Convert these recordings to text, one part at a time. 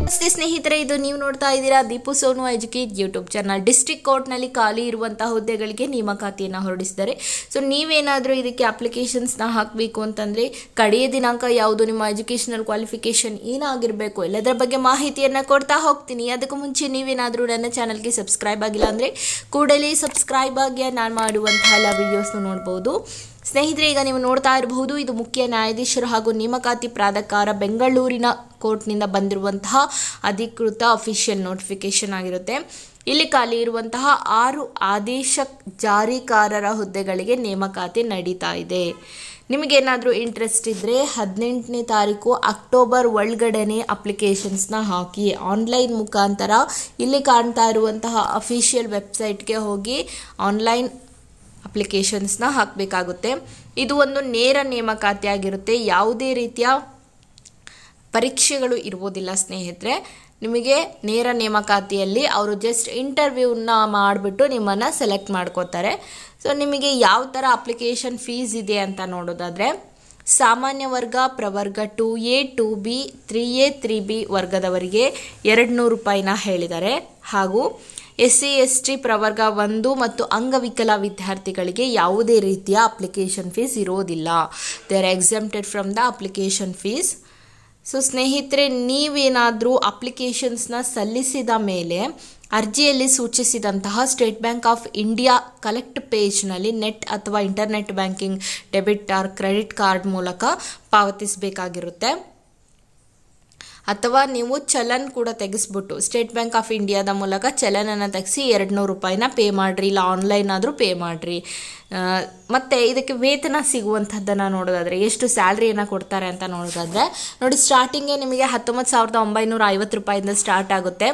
ನಮಸ್ತೆ ಸ್ನೇಹಿತರೆ ಇದು ನೀವು ನೋಡ್ತಾ ಇದ್ದೀರಾ Deepu Sonu educate YouTube channel district ನಲ್ಲಿ ಖಾಲಿ ಇರುವಂತಹ ಹುದ್ದೆಗಳಿಗೆ ನೇಮಕಾತಿಯನ್ನು ಹೊರಡಿಸಿದ್ದಾರೆ ಸೊ ನೀವೇನಾದರೂ ಇದಕ್ಕೆ ಅಪ್ಲಿಕೇಶನ್ಸ್ನ ಹಾಕಬೇಕು ಅಂತಂದ್ರೆ ಕಡೆಯ ದಿನಾಂಕ ಯಾವುದು ನಿಮ್ಮ ಎಜುಕೇಷನಲ್ ಕ್ವಾಲಿಫಿಕೇಶನ್ ಏನಾಗಿರಬೇಕು ಎಲ್ಲದರ ಬಗ್ಗೆ ಮಾಹಿತಿಯನ್ನು ಕೊಡ್ತಾ ಹೋಗ್ತೀನಿ ಅದಕ್ಕೂ ಮುಂಚೆ ನೀವೇನಾದರೂ ನನ್ನ ಚಾನಲ್ಗೆ ಸಬ್ಸ್ಕ್ರೈಬ್ ಆಗಿಲ್ಲ ಅಂದರೆ ಕೂಡಲೇ ಸಬ್ಸ್ಕ್ರೈಬ್ ಆಗಿ ನಾನು ಮಾಡುವಂತಹ ಎಲ್ಲ ವಿಡಿಯೋಸ್ನ ನೋಡ್ಬೋದು ಸ್ನೇಹಿತರೆ ಈಗ ನೀವು ನೋಡ್ತಾ ಇರಬಹುದು ಇದು ಮುಖ್ಯ ನ್ಯಾಯಾಧೀಶರು ಹಾಗೂ ನೇಮಕಾತಿ ಪ್ರಾಧಿಕಾರ ಬೆಂಗಳೂರಿನ ಕೋರ್ಟ್ನಿಂದ ಬಂದಿರುವಂತಹ ಅಧಿಕೃತ ಅಫಿಷಿಯಲ್ ನೋಟಿಫಿಕೇಶನ್ ಆಗಿರುತ್ತೆ ಇಲ್ಲಿ ಖಾಲಿ ಇರುವಂತಹ ಆರು ಆದೇಶ ಜಾರಿಕಾರರ ಹುದ್ದೆಗಳಿಗೆ ನೇಮಕಾತಿ ನಡೀತಾ ಇದೆ ನಿಮಗೇನಾದರೂ ಇಂಟ್ರೆಸ್ಟ್ ಇದ್ದರೆ ಹದಿನೆಂಟನೇ ತಾರೀಕು ಅಕ್ಟೋಬರ್ ಒಳಗಡೆನೆ ಅಪ್ಲಿಕೇಶನ್ಸ್ನ ಹಾಕಿ ಆನ್ಲೈನ್ ಮುಖಾಂತರ ಇಲ್ಲಿ ಕಾಣ್ತಾ ಇರುವಂತಹ ಅಫಿಷಿಯಲ್ ವೆಬ್ಸೈಟ್ಗೆ ಹೋಗಿ ಆನ್ಲೈನ್ ಅಪ್ಲಿಕೇಶನ್ಸ್ನ ಹಾಕಬೇಕಾಗುತ್ತೆ ಇದು ಒಂದು ನೇರ ನೇಮಕಾತಿ ಆಗಿರುತ್ತೆ ಯಾವುದೇ ರೀತಿಯ ಪರೀಕ್ಷೆಗಳು ಇರ್ಬೋದಿಲ್ಲ ಸ್ನೇಹಿತರೆ ನಿಮಗೆ ನೇರ ನೇಮಕಾತಿಯಲ್ಲಿ ಅವರು ಜಸ್ಟ್ ಇಂಟರ್ವ್ಯೂನ ಮಾಡಿಬಿಟ್ಟು ನಿಮ್ಮನ್ನು ಸೆಲೆಕ್ಟ್ ಮಾಡ್ಕೋತಾರೆ ಸೊ ನಿಮಗೆ ಯಾವ ಥರ ಅಪ್ಲಿಕೇಶನ್ ಫೀಸ್ ಇದೆ ಅಂತ ನೋಡೋದಾದರೆ ಸಾಮಾನ್ಯ ವರ್ಗ ಪ್ರವರ್ಗ two A two B three A three B ವರ್ಗದವರಿಗೆ ಎರಡು ನೂರು ರೂಪಾಯಿನ ಹೇಳಿದ್ದಾರೆ ಹಾಗೂ ಎಸ್ ಸಿ ಎಸ್ ಟಿ ಪ್ರವರ್ಗ ಒಂದು ಮತ್ತು ಅಂಗವಿಕಲ ವಿದ್ಯಾರ್ಥಿಗಳಿಗೆ ಯಾವುದೇ ರೀತಿಯ ಅಪ್ಲಿಕೇಶನ್ ಫೀಸ್ ಇರೋದಿಲ್ಲ they are exempted from the application fees so ಸ್ನೇಹಿತರೆ ನೀವೇನಾದರೂ ಅಪ್ಲಿಕೇಶನ್ಸ್ನ ಸಲ್ಲಿಸಿದ ಮೇಲೆ ಅರ್ಜಿಯಲ್ಲಿ ಸೂಚಿಸಿದಂತಹ State Bank of India collect ಪೇಜ್ನಲ್ಲಿ ನೆಟ್ ಅಥವಾ internet banking debit or credit card ಮೂಲಕ ಪಾವತಿಸಬೇಕಾಗಿರುತ್ತೆ ಅಥವಾ ನೀವು ಚಲನ್ ಕೂಡ ತೆಗೆಸ್ಬಿಟ್ಟು ಸ್ಟೇಟ್ ಬ್ಯಾಂಕ್ ಆಫ್ ಇಂಡಿಯಾದ ಮೂಲಕ ಚಲನನ್ನು ತೆಗೆಸಿ ಎರಡು ನೂರು ರೂಪಾಯಿನ ಪೇ ಮಾಡಿರಿ ಇಲ್ಲ ಆನ್ಲೈನ್ ಆದರೂ ಪೇ ಮಾಡಿರಿ ಮತ್ತು ಇದಕ್ಕೆ ವೇತನ ಸಿಗುವಂಥದ್ದನ್ನು ನೋಡೋದಾದರೆ ಎಷ್ಟು ಸ್ಯಾಲ್ರಿಯನ್ನು ಕೊಡ್ತಾರೆ ಅಂತ ನೋಡೋದಾದರೆ ನೋಡಿ ಸ್ಟಾರ್ಟಿಂಗೆ ನಿಮಗೆ ಹತ್ತೊಂಬತ್ತು ಸಾವಿರದ ಒಂಬೈನೂರ ಐವತ್ತು ರೂಪಾಯಿಂದ ಸ್ಟಾರ್ಟ್ ಆಗುತ್ತೆ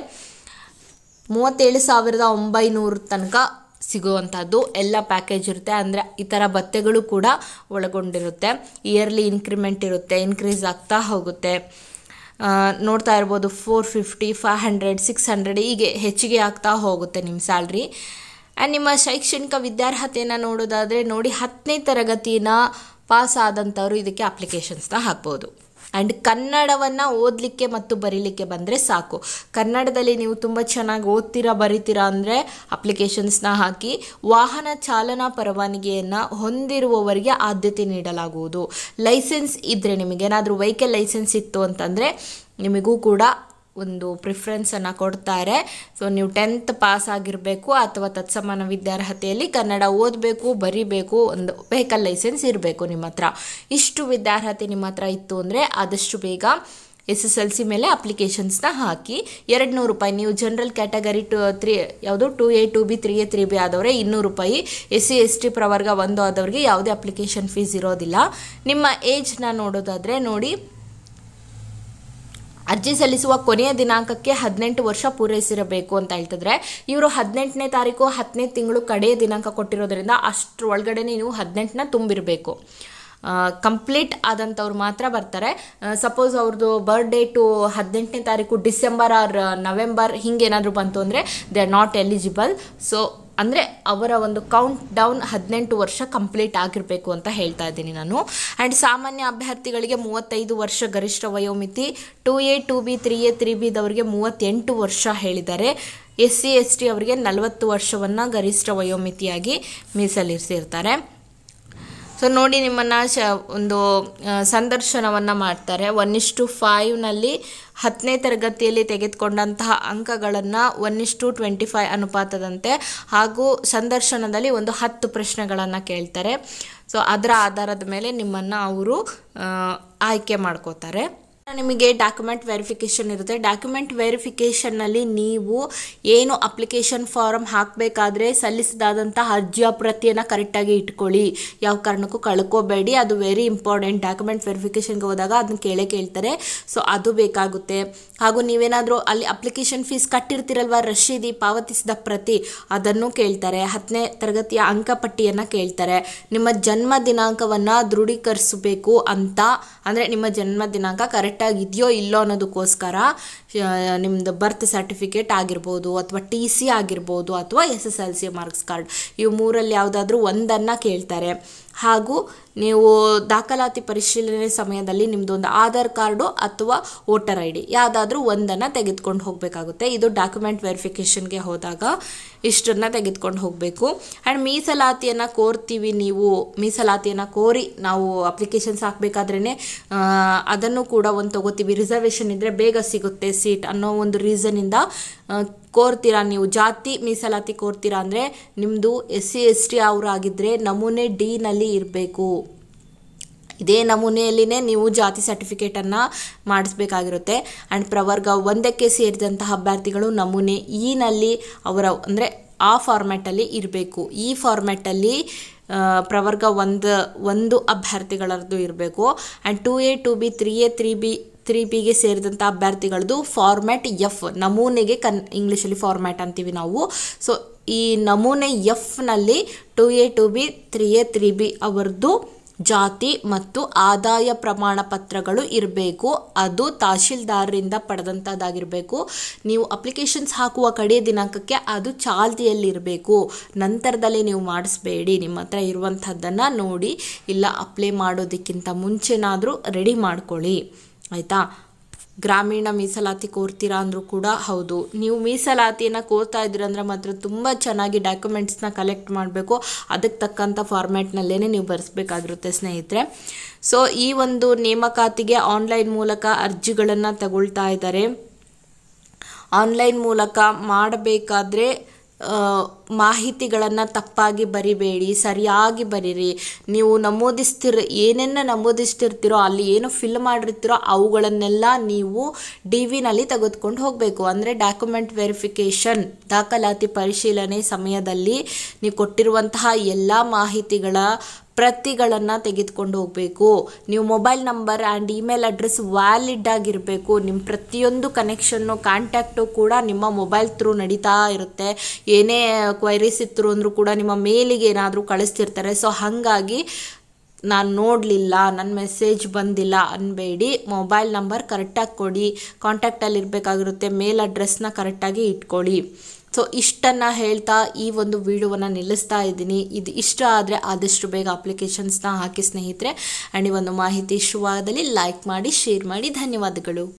ಮೂವತ್ತೇಳು ಸಾವಿರದ ಒಂಬೈನೂರ ತನಕ ಸಿಗುವಂಥದ್ದು ಎಲ್ಲ ಪ್ಯಾಕೇಜ್ ಇರುತ್ತೆ ಅಂದರೆ ಈ ಥರ ಭತ್ತೆಗಳು ಕೂಡ ಒಳಗೊಂಡಿರುತ್ತೆ ಇಯರ್ಲಿ ಇನ್ಕ್ರಿಮೆಂಟ್ ಇರುತ್ತೆ ಇನ್ಕ್ರೀಸ್ ಆಗ್ತಾ ಹೋಗುತ್ತೆ ನೋಡ್ತಾ ಇರ್ಬೋದು four fifty five hundred six hundred ಹೀಗೆ ಹೆಚ್ಚಿಗೆ ಆಗ್ತಾ ಹೋಗುತ್ತೆ ನಿಮ್ಮ ಸ್ಯಾಲ್ರಿ ಆ್ಯಂಡ್ ನಿಮ್ಮ ಶೈಕ್ಷಣಿಕ ವಿದ್ಯಾರ್ಹತೆಯನ್ನು ನೋಡೋದಾದರೆ ನೋಡಿ ಹತ್ತನೇ ತರಗತಿನ ಪಾಸ್ ಆದಂಥವರು ಇದಕ್ಕೆ ಅಪ್ಲಿಕೇಶನ್ಸ್ನ ಹಾಕ್ಬೋದು ಆ್ಯಂಡ್ ಕನ್ನಡವನ್ನು ಓದಲಿಕ್ಕೆ ಮತ್ತು ಬರೀಲಿಕ್ಕೆ ಬಂದರೆ ಸಾಕು ಕನ್ನಡದಲ್ಲಿ ನೀವು ತುಂಬ ಚೆನ್ನಾಗಿ ಓದ್ತೀರಾ ಬರಿತೀರಾ ಅಂದರೆ ಅಪ್ಲಿಕೇಶನ್ಸ್ನ ಹಾಕಿ ವಾಹನ ಚಾಲನಾ ಪರವಾನಗಿಯನ್ನು ಹೊಂದಿರುವವರಿಗೆ ಆದ್ಯತೆ ನೀಡಲಾಗುವುದು ಲೈಸೆನ್ಸ್ ಇದ್ದರೆ ನಿಮಗೇನಾದರೂ ವೆಹಿಕಲ್ ಲೈಸೆನ್ಸ್ ಇತ್ತು ಅಂತಂದರೆ ನಿಮಗೂ ಕೂಡ ಒಂದು ಪ್ರಿಫ್ರೆನ್ಸನ್ನು ಕೊಡ್ತಾರೆ ಸೊ ನೀವು ಟೆಂತ್ ಪಾಸ್ ಆಗಿರಬೇಕು ಅಥವಾ ತತ್ಸಮಾನ ವಿದ್ಯಾರ್ಹತೆಯಲ್ಲಿ ಕನ್ನಡ ಓದಬೇಕು ಬರೀಬೇಕು ಒಂದು ವೆಹಿಕಲ್ ಲೈಸೆನ್ಸ್ ಇರಬೇಕು ನಿಮ್ಮ ಹತ್ರ ಇಷ್ಟು ವಿದ್ಯಾರ್ಹತೆ ನಿಮ್ಮ ಹತ್ರ ಇತ್ತು ಅಂದರೆ ಆದಷ್ಟು ಬೇಗ ಎಸ್ ಎಸ್ ಎಲ್ ಸಿ ಮೇಲೆ ಅಪ್ಲಿಕೇಶನ್ಸ್ನ ಹಾಕಿ ಎರಡು ನೂರು ರೂಪಾಯಿ ನೀವು ಜನರಲ್ ಕ್ಯಾಟಗರಿ ಟು ತ್ರೀ ಯಾವುದು two A two B three A three B ಆದವ್ರೆ ಇನ್ನೂರು ರೂಪಾಯಿ ಎಸ್ ಸಿ ಎಸ್ ಟಿ ಪ್ರವರ್ಗ ಒಂದು ಆದವ್ರಿಗೆ ಯಾವುದೇ ಅಪ್ಲಿಕೇಶನ್ ಫೀಸ್ ಇರೋದಿಲ್ಲ ನಿಮ್ಮ ಏಜ್ನ ನೋಡೋದಾದರೆ ನೋಡಿ ಅರ್ಜಿ ಸಲ್ಲಿಸುವ ಕೊನೆಯ ದಿನಾಂಕಕ್ಕೆ ಹದಿನೆಂಟು ವರ್ಷ ಪೂರೈಸಿರಬೇಕು ಅಂತ ಹೇಳ್ತಿದ್ರೆ ಇವರು ಹದಿನೆಂಟನೇ ತಾರೀಕು ಹತ್ತನೇ ತಿಂಗಳು ಕಡೆಯ ದಿನಾಂಕ ಕೊಟ್ಟಿರೋದ್ರಿಂದ ಅಷ್ಟರ ಒಳಗಡೆ ನೀವು ಹದಿನೆಂಟನ್ನ ತುಂಬಿರಬೇಕು ಕಂಪ್ಲೀಟ್ ಆದಂಥವ್ರು ಮಾತ್ರ ಬರ್ತಾರೆ ಸಪೋಸ್ ಅವ್ರದ್ದು ಬರ್ತ್ ಡೇಟು ಹದಿನೆಂಟನೇ ತಾರೀಕು ಡಿಸೆಂಬರ್ ಆರ್ ನವೆಂಬರ್ ಹಿಂಗೆ ಏನಾದರೂ ಬಂತು ಅಂದರೆ they are not eligible so ಅಂದರೆ ಅವರ ಒಂದು ಕೌಂಟ್ ಡೌನ್ ಹದಿನೆಂಟು ವರ್ಷ ಕಂಪ್ಲೀಟ್ ಆಗಿರಬೇಕು ಅಂತ ಹೇಳ್ತಾ ಇದ್ದೀನಿ ನಾನು ಆ್ಯಂಡ್ ಸಾಮಾನ್ಯ ಅಭ್ಯರ್ಥಿಗಳಿಗೆ ಮೂವತ್ತೈದು ವರ್ಷ ಗರಿಷ್ಠ ವಯೋಮಿತಿ two A two B three A three ಬಿದವರಿಗೆ ಮೂವತ್ತೆಂಟು ವರ್ಷ ಹೇಳಿದ್ದಾರೆ ಎಸ್ ಸಿ ಎಸ್ ಟಿ ಅವರಿಗೆ ನಲವತ್ತು ವರ್ಷವನ್ನು ಗರಿಷ್ಠ ವಯೋಮಿತಿಯಾಗಿ ಮೀಸಲಿರಿಸಿರ್ತಾರೆ ಸೊ ನೋಡಿ ನಿಮ್ಮನ್ನು ಶ ಒಂದು ಸಂದರ್ಶನವನ್ನು ಮಾಡ್ತಾರೆ ಒನ್ ಇಷ್ಟು ಫೈವ್ನಲ್ಲಿ ಹತ್ತನೇ ತರಗತಿಯಲ್ಲಿ ತೆಗೆದುಕೊಂಡಂತಹ ಅಂಕಗಳನ್ನು ಒನ್ ಇಷ್ಟು ಟ್ವೆಂಟಿ ಫೈವ್ ಅನುಪಾತದಂತೆ ಹಾಗೂ ಸಂದರ್ಶನದಲ್ಲಿ ಒಂದು ಹತ್ತು ಪ್ರಶ್ನೆಗಳನ್ನು ಕೇಳ್ತಾರೆ ಸೊ ಅದರ ಆಧಾರದ ಮೇಲೆ ನಿಮ್ಮನ್ನು ಅವರು ಆಯ್ಕೆ ಮಾಡ್ಕೋತಾರೆ ನಿಮಗೆ ಡಾಕ್ಯುಮೆಂಟ್ ವೆರಿಫಿಕೇಶನ್ ಇರುತ್ತೆ ಡಾಕ್ಯುಮೆಂಟ್ ಅಲ್ಲಿ ನೀವು ಏನು ಅಪ್ಲಿಕೇಶನ್ ಫಾರ್ಮ್ ಹಾಕಬೇಕಾದ್ರೆ ಸಲ್ಲಿಸಿದಾದಂತಹ ಅರ್ಜಿಯ ಪ್ರತಿಯನ್ನು ಕರೆಕ್ಟಾಗಿ ಇಟ್ಕೊಳ್ಳಿ ಯಾವ ಕಾರಣಕ್ಕೂ ಕಳ್ಕೋಬೇಡಿ ಅದು ವೆರಿ ಇಂಪಾರ್ಟೆಂಟ್ ಡಾಕ್ಯುಮೆಂಟ್ ವೆರಿಫಿಕೇಷನ್ಗೆ ಹೋದಾಗ ಅದನ್ನ ಕೇಳೇ ಕೇಳ್ತಾರೆ ಸೊ ಅದು ಬೇಕಾಗುತ್ತೆ ಹಾಗೂ ನೀವೇನಾದರೂ ಅಲ್ಲಿ ಅಪ್ಲಿಕೇಶನ್ ಫೀಸ್ ಕಟ್ಟಿರ್ತೀರಲ್ವಾ ರಶೀದಿ ಪಾವತಿಸಿದ ಪ್ರತಿ ಅದನ್ನು ಕೇಳ್ತಾರೆ ಹತ್ತನೇ ತರಗತಿಯ ಅಂಕಪಟ್ಟಿಯನ್ನು ಕೇಳ್ತಾರೆ ನಿಮ್ಮ ಜನ್ಮ ದಿನಾಂಕವನ್ನು ದೃಢೀಕರಿಸಬೇಕು ಅಂತ ಅಂದರೆ ನಿಮ್ಮ ಜನ್ಮ ದಿನಾಂಕ ಕರೆಕ್ಟ್ ಕರೆಕ್ಟಾಗಿ ಇದೆಯೋ ಇಲ್ಲೋ ಅನ್ನೋದಕ್ಕೋಸ್ಕರ ನಿಮ್ಮದು ಬರ್ತ್ ಸರ್ಟಿಫಿಕೇಟ್ ಆಗಿರ್ಬೋದು ಅಥವಾ ಟಿ ಸಿ ಆಗಿರ್ಬೋದು ಅಥವಾ S S L C marks card ಇವು ಮೂರಲ್ಲಿ ಯಾವುದಾದ್ರೂ ಒಂದನ್ನು ಕೇಳ್ತಾರೆ ಹಾಗೂ ನೀವು ದಾಖಲಾತಿ ಪರಿಶೀಲನೆ ಸಮಯದಲ್ಲಿ ನಿಮ್ಮದೊಂದು ಆಧಾರ್ ಕಾರ್ಡು ಅಥವಾ ವೋಟರ್ ಐ ಡಿ ಯಾವುದಾದ್ರೂ ಒಂದನ್ನು ತೆಗೆದುಕೊಂಡು ಹೋಗಬೇಕಾಗುತ್ತೆ ಇದು ಡಾಕ್ಯುಮೆಂಟ್ ವೆರಿಫಿಕೇಷನ್ಗೆ ಹೋದಾಗ ಇಷ್ಟನ್ನು ತೆಗೆದುಕೊಂಡು ಹೋಗಬೇಕು ಆ್ಯಂಡ್ ಮೀಸಲಾತಿಯನ್ನು ಕೋರ್ತೀವಿ ನೀವು ಮೀಸಲಾತಿಯನ್ನು ಕೋರಿ ನಾವು ಅಪ್ಲಿಕೇಶನ್ಸ್ ಹಾಕಬೇಕಾದ್ರೇ ಅದನ್ನು ಕೂಡ ಒಂದು ತಗೋತೀವಿ ರಿಸರ್ವೇಷನ್ ಇದ್ದರೆ ಬೇಗ ಸಿಗುತ್ತೆ ಸೀಟ್ ಅನ್ನೋ ಒಂದು ರೀಸನಿಂದ ಕೋರ್ತೀರಾ ನೀವು ಜಾತಿ ಮೀಸಲಾತಿ ಕೋರ್ತೀರಾ ಅಂದರೆ ನಿಮ್ಮದು ಎಸ್ ಸಿ ಎಸ್ ಟಿ ಅವರು ಆಗಿದ್ದರೆ ನಮೂನೆ ಡಿನಲ್ಲಿ ಇರಬೇಕು ಇದೇ ನಮೂನೆಯಲ್ಲಿನೇ ನೀವು ಜಾತಿ ಸರ್ಟಿಫಿಕೇಟನ್ನು ಮಾಡಿಸ್ಬೇಕಾಗಿರುತ್ತೆ ಆ್ಯಂಡ್ ಪ್ರವರ್ಗ ಒಂದಕ್ಕೆ ಸೇರಿದಂತಹ ಅಭ್ಯರ್ಥಿಗಳು ನಮೂನೆ ಇನಲ್ಲಿ e ಅವರ ಅಂದರೆ ಆ ಫಾರ್ಮ್ಯಾಟಲ್ಲಿ ಇರಬೇಕು ಈ ಫಾರ್ಮ್ಯಾಟಲ್ಲಿ ಪ್ರವರ್ಗ ಒಂದು ಒಂದು ಅಭ್ಯರ್ಥಿಗಳದ್ದು ಇರಬೇಕು and two A two B three A three B three ಪಿಗೆ ಸೇರಿದಂಥ ಅಭ್ಯರ್ಥಿಗಳದ್ದು ಫಾರ್ಮ್ಯಾಟ್ ಎಫ್ ನಮೂನೆಗೆ ಕನ್ ಇಂಗ್ಲೀಷಲ್ಲಿ ಫಾರ್ಮ್ಯಾಟ್ ಅಂತೀವಿ ನಾವು ಸೊ ಈ ನಮೂನೆ ಎಫ್ನಲ್ಲಿ two A two B three A three B ಅವರದ್ದು ಜಾತಿ ಮತ್ತು ಆದಾಯ ಪ್ರಮಾಣ ಪತ್ರಗಳು ಇರಬೇಕು ಅದು ತಹಶೀಲ್ದಾರರಿಂದ ಪಡೆದಂಥದ್ದಾಗಿರಬೇಕು ನೀವು ಅಪ್ಲಿಕೇಶನ್ಸ್ ಹಾಕುವ ಕಡೆಯ ದಿನಾಂಕಕ್ಕೆ ಅದು ಚಾಲ್ತಿಯಲ್ಲಿರಬೇಕು ನಂತರದಲ್ಲಿ ನೀವು ಮಾಡಿಸ್ಬೇಡಿ ನಿಮ್ಮ ಹತ್ರ ಇರುವಂಥದ್ದನ್ನು ನೋಡಿ ಇಲ್ಲ ಅಪ್ಲೈ ಮಾಡೋದಕ್ಕಿಂತ ಮುಂಚೆನಾದರೂ ರೆಡಿ ಮಾಡ್ಕೊಳ್ಳಿ ಆಯಿತಾ ಗ್ರಾಮೀಣ ಮೀಸಲಾತಿ ಕೋರ್ತೀರಾ ಅಂದರೂ ಕೂಡ ಹೌದು ನೀವು ಮೀಸಲಾತಿಯನ್ನು ಕೋರ್ತಾ ಇದ್ದೀರಂದ್ರೆ ಮಾತ್ರ ತುಂಬ ಚೆನ್ನಾಗಿ ಡಾಕ್ಯುಮೆಂಟ್ಸ್ನ ಕಲೆಕ್ಟ್ ಮಾಡಬೇಕು ಅದಕ್ಕೆ ತಕ್ಕಂಥ ಫಾರ್ಮ್ಯಾಟ್ನಲ್ಲೇ ನೀವು ಬರೆಸ್ಬೇಕಾಗಿರುತ್ತೆ ಸ್ನೇಹಿತರೆ ಸೊ ಈ ಒಂದು ನೇಮಕಾತಿಗೆ ಆನ್ಲೈನ್ ಮೂಲಕ ಅರ್ಜಿಗಳನ್ನು ತಗೊಳ್ತಾ ಇದ್ದಾರೆ ಆನ್ಲೈನ್ ಮೂಲಕ ಮಾಡಬೇಕಾದ್ರೆ ಮಾಹಿತಿಗಳನ್ನು ತಪ್ಪಾಗಿ ಬರಿಬೇಡಿ ಸರಿಯಾಗಿ ಬರೀರಿ ನೀವು ನಮೂದಿಸ್ತಿರ ಏನೇನು ನಮೂದಿಸ್ತಿರ್ತೀರೋ ಅಲ್ಲಿ ಏನು ಫಿಲ್ ಮಾಡಿರ್ತೀರೋ ಅವುಗಳನ್ನೆಲ್ಲ ನೀವು ಡಿ ವಿನಲ್ಲಿ ತೆಗೆದುಕೊಂಡು ಹೋಗಬೇಕು ಅಂದರೆ ಡಾಕ್ಯುಮೆಂಟ್ ವೆರಿಫಿಕೇಷನ್ ದಾಖಲಾತಿ ಪರಿಶೀಲನೆ ಸಮಯದಲ್ಲಿ ನೀವು ಕೊಟ್ಟಿರುವಂತಹ ಎಲ್ಲ ಮಾಹಿತಿಗಳ ಪ್ರತಿಗಳನ್ನು ತೆಗೆದುಕೊಂಡು ಹೋಗಬೇಕು ನೀವು mobile number and email address valid ಆಗಿರಬೇಕು ನಿಮ್ಮ ಪ್ರತಿಯೊಂದು ಕನೆಕ್ಷನ್ನು ಕಾಂಟ್ಯಾಕ್ಟು ಕೂಡ ನಿಮ್ಮ ಮೊಬೈಲ್ ಥ್ರೂ ನಡೀತಾ ಇರುತ್ತೆ ಏನೇ ಕ್ವೈರೀಸ್ ಇತ್ತು ಅಂದರೂ ಕೂಡ ನಿಮ್ಮ ಮೇಲಿಗೆ ಏನಾದರೂ ಕಳಿಸ್ತಿರ್ತಾರೆ ಸೊ ಹಾಗಾಗಿ ನಾನು ನೋಡಲಿಲ್ಲ ನನ್ನ ಮೆಸೇಜ್ ಬಂದಿಲ್ಲ ಅನ್ಬೇಡಿ ಮೊಬೈಲ್ ನಂಬರ್ ಕರೆಕ್ಟಾಗಿ ಕೊಡಿ ಕಾಂಟ್ಯಾಕ್ಟಲ್ಲಿ ಇರಬೇಕಾಗಿರುತ್ತೆ ಮೇಲ್ ಅಡ್ರೆಸ್ನ ಕರೆಕ್ಟಾಗಿ ಇಟ್ಕೊಳ್ಳಿ ಸೊ ಇಷ್ಟನ್ನು ಹೇಳ್ತಾ ಈ ಒಂದು ವಿಡಿಯೋವನ್ನು ನಿಲ್ಲಿಸ್ತಾ ಇದ್ದೀನಿ ಇದು ಇಷ್ಟ ಆದರೆ ಆದಷ್ಟು ಬೇಗ ಅಪ್ಲಿಕೇಶನ್ಸ್ನ ಹಾಕಿ ಸ್ನೇಹಿತರೆ ಆ್ಯಂಡ್ ಈ ಒಂದು ಮಾಹಿತಿ ಇಷ್ಟವಾದಲ್ಲಿ ಲೈಕ್ ಮಾಡಿ ಶೇರ್ ಮಾಡಿ ಧನ್ಯವಾದಗಳು